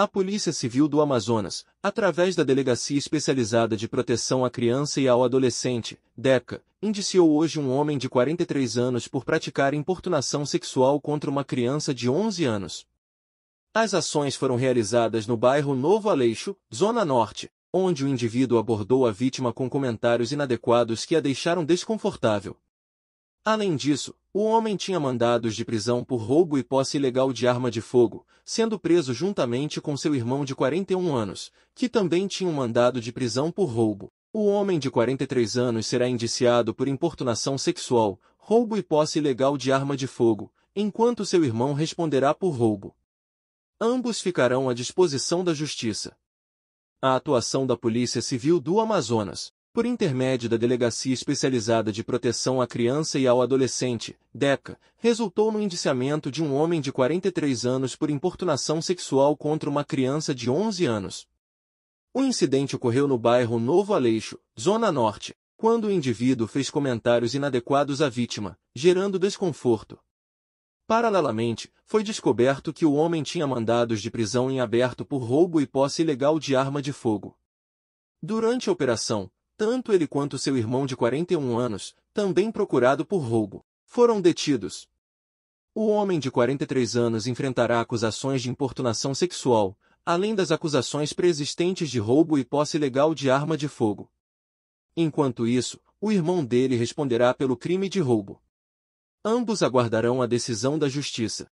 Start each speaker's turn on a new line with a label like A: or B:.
A: A Polícia Civil do Amazonas, através da Delegacia Especializada de Proteção à Criança e ao Adolescente, (DECA), indiciou hoje um homem de 43 anos por praticar importunação sexual contra uma criança de 11 anos. As ações foram realizadas no bairro Novo Aleixo, Zona Norte, onde o indivíduo abordou a vítima com comentários inadequados que a deixaram desconfortável. Além disso, o homem tinha mandados de prisão por roubo e posse ilegal de arma de fogo, sendo preso juntamente com seu irmão de 41 anos, que também tinha um mandado de prisão por roubo. O homem de 43 anos será indiciado por importunação sexual, roubo e posse ilegal de arma de fogo, enquanto seu irmão responderá por roubo. Ambos ficarão à disposição da justiça. A atuação da Polícia Civil do Amazonas por intermédio da Delegacia Especializada de Proteção à Criança e ao Adolescente, DECA, resultou no indiciamento de um homem de 43 anos por importunação sexual contra uma criança de 11 anos. O incidente ocorreu no bairro Novo Aleixo, Zona Norte, quando o indivíduo fez comentários inadequados à vítima, gerando desconforto. Paralelamente, foi descoberto que o homem tinha mandados de prisão em aberto por roubo e posse ilegal de arma de fogo. Durante a operação, tanto ele quanto seu irmão de 41 anos, também procurado por roubo, foram detidos. O homem de 43 anos enfrentará acusações de importunação sexual, além das acusações preexistentes de roubo e posse ilegal de arma de fogo. Enquanto isso, o irmão dele responderá pelo crime de roubo. Ambos aguardarão a decisão da justiça.